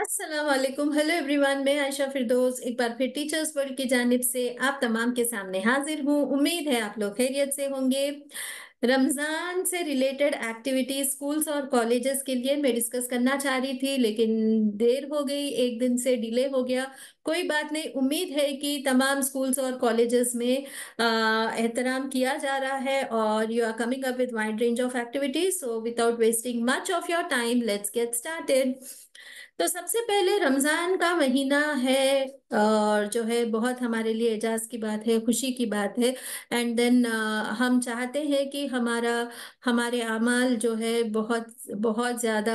Aslam hello everyone मैं आयशा फिरदोस एक बार फिर टीचर्स वर्ल्ड की जानब से आप तमाम के सामने हाजिर हूँ उम्मीद है आप लोग खैरियत से होंगे रमज़ान से रिलेटेड एक्टिविटी स्कूल्स और कॉलेजेस के लिए मैं डिस्कस करना चाह रही थी लेकिन देर हो गई एक दिन से डिले हो गया कोई बात नहीं उम्मीद है कि तमाम स्कूल्स और कॉलेजेस में एहतराम किया जा रहा है और you are coming up with wide range of activities so without wasting much of your time let's get started तो सबसे पहले रमज़ान का महीना है और जो है बहुत हमारे लिए एजाज़ की बात है खुशी की बात है एंड देन हम चाहते हैं कि हमारा हमारे अमाल जो है बहुत बहुत ज़्यादा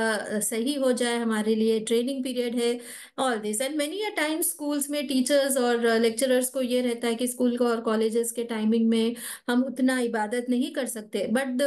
सही हो जाए हमारे लिए ट्रेनिंग पीरियड है all this and many uh times schools में टीचर्स और लेक्चरर्स uh, को ये रहता है कि स्कूल को और कॉलेजेस के टाइमिंग में हम उतना इबादत नहीं कर सकते but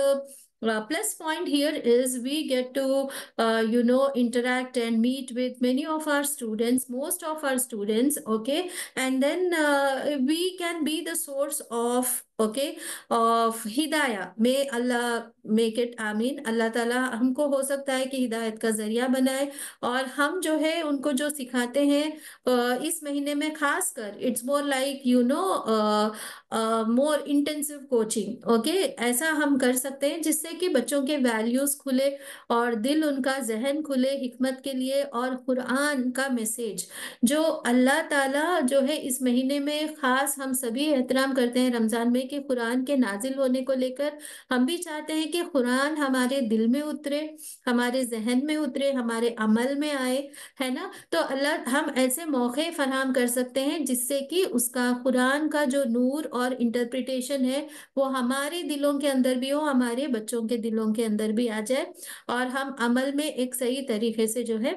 uh, plus point here is we get to, uh, you know, interact and meet with many of our students, most of our students, okay? And then uh, we can be the source of okay of hidayah may Allah make it amin allah आमीन अल्लाह ताला हमको हो सकता है कि हिदायत का ज़रिया बनाए और हम जो है उनको जो is mahine mein khas kar it's more like you know uh, uh, more intensive coaching okay aisa hum kar sakte hain jisse है कि बच्चों के वैल्यूज़ खुले और दिल उनका जहन खुले हमत के लिए और कुरान का मैसेज जो अल्लाह ताला जो है इस महीने में ख़ास हम सभी एहतराम करते हैं रमज़ान में कि कुरान के नाजिल होने को लेकर हम भी चाहते हैं कि कुरान हमारे दिल में उतरे हमारे जहन में उतरे हमारे अमल में आए है ना तो अल्लाह हम ऐसे मौके फराम कर सकते हैं जिससे कि उसका कुरान का जो नूर और इंटरप्रिटेशन है वो हमारे दिलों के अंदर भी हो हमारे बच्चों के दिलों के अंदर भी आ जाए और हम अमल में एक सही तरीके से जो है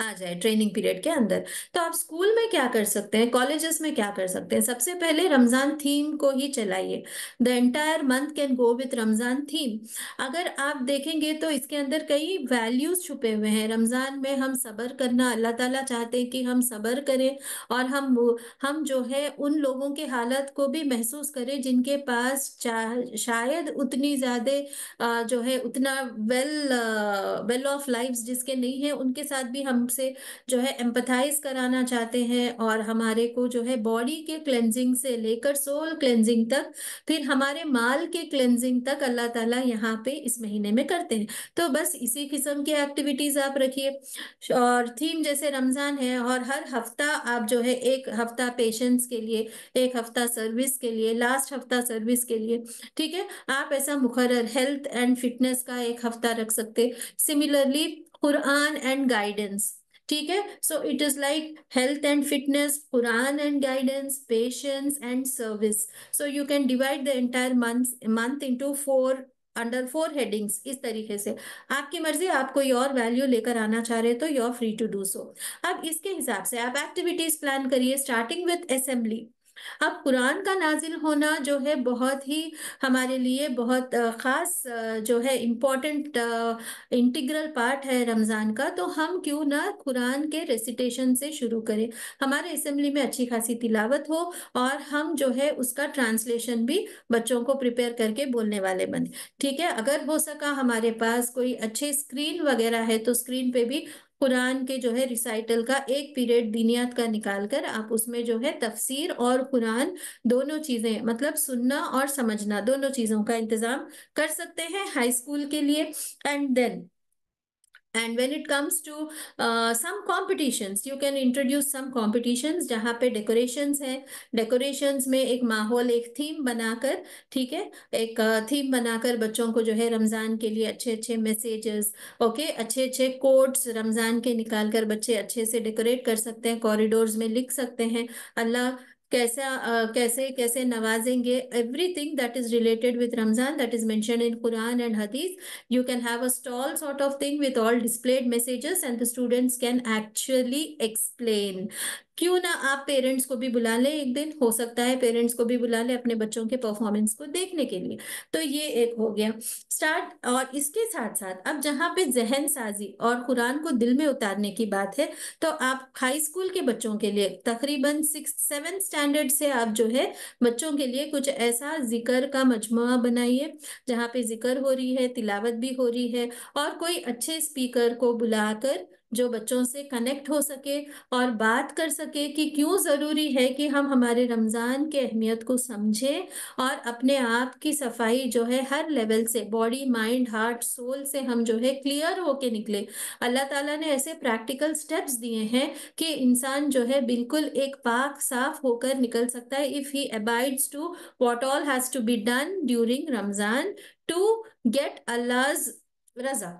आ जाए ट्रेनिंग पीरियड के अंदर तो आप स्कूल में क्या कर सकते हैं कॉलेजेस में क्या कर सकते हैं सबसे पहले रमज़ान थीम को ही चलाइए the entire month can go with Ramzan theme अगर आप देखेंगे तो इसके अंदर कई वैल्यूज़ छुपे हुए हैं रमज़ान में हम सबर करना अल्लाह ताला चाहते हैं कि हम सबर करें और हम हम जो है उन लोगों के हालत को भी महसूस करें जिनके पास शायद उतनी ज़्यादा जो है उतना वेल वेल ऑफ लाइफ जिसके नहीं है उनके साथ भी हम हमसे जो है एम्पथाइज कराना चाहते हैं और हमारे को जो है बॉडी के क्लेंजिंग से लेकर सोल क्लेंजिंग तक फिर हमारे माल के क्लेंजिंग तक अल्लाह ताला यहाँ पे इस महीने में करते हैं तो बस इसी किस्म की एक्टिविटीज आप रखिए और थीम जैसे रमजान है और हर हफ्ता आप जो है एक हफ्ता पेशेंट्स के लिए एक हफ्ता सर्विस के लिए लास्ट हफ्ता सर्विस के लिए ठीक है आप ऐसा मुखर हेल्थ एंड फिटनेस का एक हफ्ता रख सकते सिमिलरली कुरान एंड गाइडेंस ठीक है so it is like health and fitness Quran and guidance patience and service so you can divide the entire month month into four under four headings इस तरीके से आपकी मर्जी आप कोई और वैल्यू लेकर आना चाह रहे तो you are free to do so अब इसके हिसाब से आप एक्टिविटीज प्लान करिए स्टार्टिंग विथ असेंबली अब कुरान का नाजिल होना जो है बहुत ही हमारे लिए बहुत ख़ास जो है इम्पॉर्टेंट इंटीग्रल पार्ट है रमज़ान का तो हम क्यों ना कुरान के रेसिटेशन से शुरू करें हमारे असम्बली में अच्छी खासी तिलावत हो और हम जो है उसका ट्रांसलेशन भी बच्चों को प्रिपेयर करके बोलने वाले बने ठीक है अगर हो सका हमारे पास कोई अच्छे स्क्रीन वगैरह है तो स्क्रीन पे भी कुरान के जो है रिसाइटल का एक पीरियड दीनियात का निकाल कर आप उसमें जो है तफसीर और कुरान दोनों चीज़ें मतलब सुनना और समझना दोनों चीज़ों का इंतज़ाम कर सकते हैं हाई स्कूल के लिए and then and when it comes to some competitions you can introduce some competitions जहाँ पे डेकोरेशंस हैं डेकोरेशंस में एक माहौल एक थीम बनाकर ठीक है एक थीम uh, बनाकर बच्चों को जो है रमज़ान के लिए अच्छे अच्छे मैसेजेस ओके अच्छे अच्छे कोड्स रमज़ान के निकाल कर बच्चे अच्छे से डेकोरेट कर सकते हैं कॉरिडोर्स में लिख सकते हैं अल्लाह कैसा uh, कैसे कैसे नवाजेंगे everything that is related with Ramzan that is mentioned in Quran and Hadith. You can have a stall sort of thing with all displayed messages and the students can actually explain. क्यों ना आप parents को भी बुला लें एक दिन हो सकता है पेरेंट्स को भी बुला लें अपने बच्चों के परफॉर्मेंस को देखने के लिए तो ये एक हो गया स्टार्ट और इसके साथ साथ अब जहाँ पे जहन साजी और कुरान को दिल में उतारने की बात है तो आप हाई स्कूल के बच्चों के लिए तकरीबन सिक्स सेवन स्टैंडर्ड से आप जो है बच्चों के लिए कुछ ऐसा जिक्र का मजमु बनाइए जहाँ पे जिक्र हो रही है तिलावत भी हो रही है और कोई अच्छे स्पीकर को बुलाकर जो बच्चों से कनेक्ट हो सके और बात कर सके कि क्यों ज़रूरी है कि हम हमारे रमज़ान के अहमियत को समझें और अपने आप की सफाई जो है हर लेवल से बॉडी माइंड हार्ट सोल से हम जो है क्लियर होके निकले अल्लाह ताला ने ऐसे प्रैक्टिकल स्टेप्स दिए हैं कि इंसान जो है बिल्कुल एक पाक साफ होकर निकल सकता है if he abides to what all has to be done during Ramzan to get Allah's रजा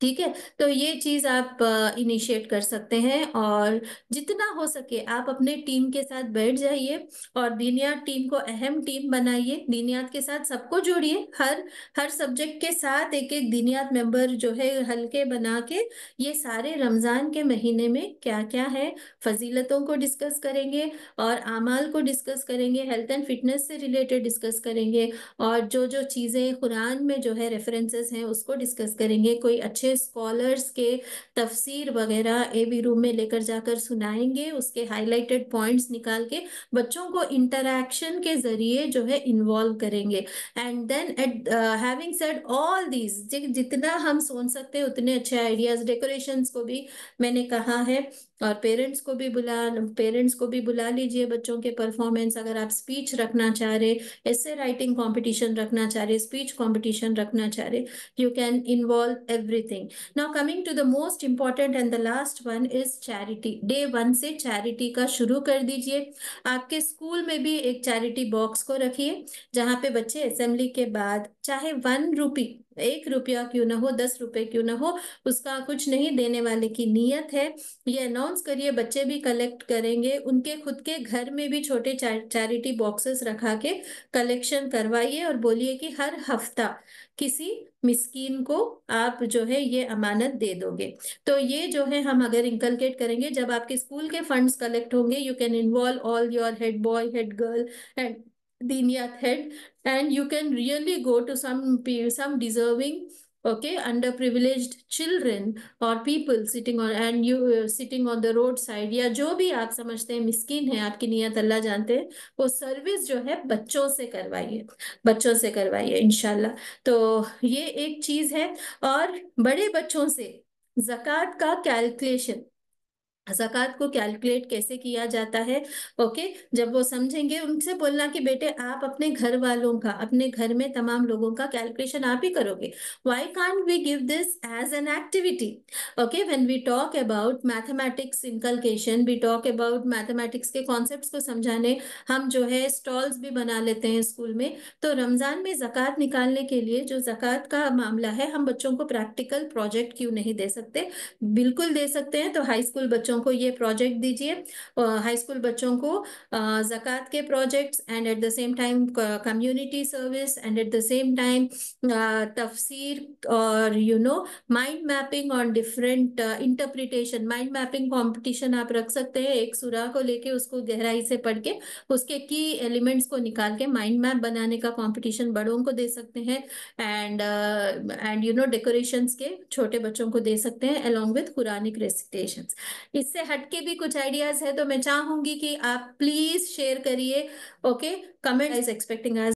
ठीक है तो ये चीज आप इनिशिएट कर सकते हैं और जितना हो सके आप अपने टीम के साथ बैठ जाइए और दीनियात टीम को अहम टीम बनाइए दीनियात के साथ सबको जोड़िए हर हर सब्जेक्ट के साथ एक एक दीनियात मेंबर जो है हल्के बना के ये सारे रमज़ान के महीने में क्या क्या है फजीलतों को डिस्कस करेंगे और आमाल को डिस्कस करेंगे हेल्थ एंड फिटनेस से रिलेटेड डिस्कस करेंगे और जो जो चीज़ें कुरान में जो है रेफरेंसेस हैं उसको डिस्कस करेंगे कोई अच्छे मुझे स्कॉलर्स के तफसीर वगैरह ए बी रूम में लेकर जाकर सुनाएंगे उसके हाईलाइटेड पॉइंट्स निकाल के बच्चों को इंटरक्शन के जरिए जो है इन्वॉल्व करेंगे and then at having said all these जितना हम सुन सकते हैं उतने अच्छे आइडियाज डेकोरेशंस को भी मैंने कहा है और पेरेंट्स को भी बुला पेरेंट्स को भी बुला लीजिए बच्चों के परफॉर्मेंस अगर आप स्पीच रखना चाह रहे ऐसे राइटिंग कंपटीशन रखना चाह रहे स्पीच कंपटीशन रखना चाह रहे you can involve everything sharing. Now coming to the most important and the last one is charity. Day one se charity ka shuru kar dijiye aapke school mein bhi ek charity box ko rakhiye jahan pe bacche assembly ke baad chahe 1 rupee एक रुपया क्यों ना हो दस रुपए क्यों ना हो उसका कुछ नहीं देने वाले की नीयत है ये अनाउंस करिए बच्चे भी कलेक्ट करेंगे उनके खुद के घर में भी छोटे चार, चैरिटी बॉक्सेस रखा के कलेक्शन करवाइए और बोलिए कि हर हफ्ता किसी मिस्कीन को आप जो है ये अमानत दे दोगे तो ये जो है हम अगर इंकलकेट करेंगे जब आपके स्कूल के फंड्स कलेक्ट होंगे you can involve all your head boy head girl and diniat head and you can really go to some some okay underprivileged children or people sitting on and you uh, sitting on the road side या जो भी आप समझते हैं मिस्किन है आपकी नियत अल्लाह जानते हैं वो सर्विस जो है बच्चों से करवाइए बच्चों से करवाइए इनशाला तो ये एक चीज़ है और बड़े बच्चों से जक़ात का कैलकुलेशन जक़ात को कैलकुलेट कैसे किया जाता है ओके जब वो समझेंगे उनसे बोलना कि बेटे आप अपने घर वालों का अपने घर में तमाम लोगों का कैलकुलेशन आप ही करोगे why can we give this as an activity okay when we talk about mathematics in calculation we talk about mathematics के कॉन्सेप्ट को समझाने हम जो है स्टॉल्स भी बना लेते हैं स्कूल में तो रमज़ान में जक़ात निकालने के लिए जो ज़क़ात का मामला है हम बच्चों को प्रैक्टिकल प्रोजेक्ट क्यों नहीं दे सकते बिल्कुल दे सकते हैं तो हाई स्कूल बच्चों बच्चों को ये प्रोजेक्ट दीजिए हाई स्कूल बच्चों को जक़ात के projects and at the same time community service and at the same time तफसीर और you know mind mapping on different interpretation mind mapping competition आप रख सकते हैं एक सुरा को लेके उसको गहराई से पढ़ के उसके की एलिमेंट्स को निकाल के माइंड मैप बनाने का कॉम्पिटिशन बड़ों को दे सकते हैं and and you know decoration के छोटे बच्चों को दे सकते हैं अलॉन्ग with कुरानिक रेसिटेशन इससे हटके भी कुछ आइडियाज है तो मैं चाहूंगी कि आप प्लीज शेयर करिए ओके कमेंट इज एक्सपेक्टिंग